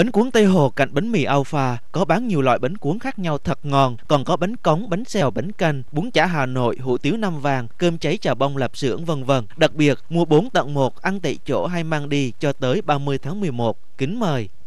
Bánh cuốn Tây Hồ cạnh bánh mì Alpha có bán nhiều loại bánh cuốn khác nhau thật ngon, còn có bánh cống, bánh xèo, bánh canh, bún chả Hà Nội, hủ tiếu năm vàng, cơm cháy chà bông lạp xưởng vân vân. Đặc biệt, mua 4 tặng 1, ăn tại chỗ hay mang đi cho tới 30 tháng 11. Kính mời!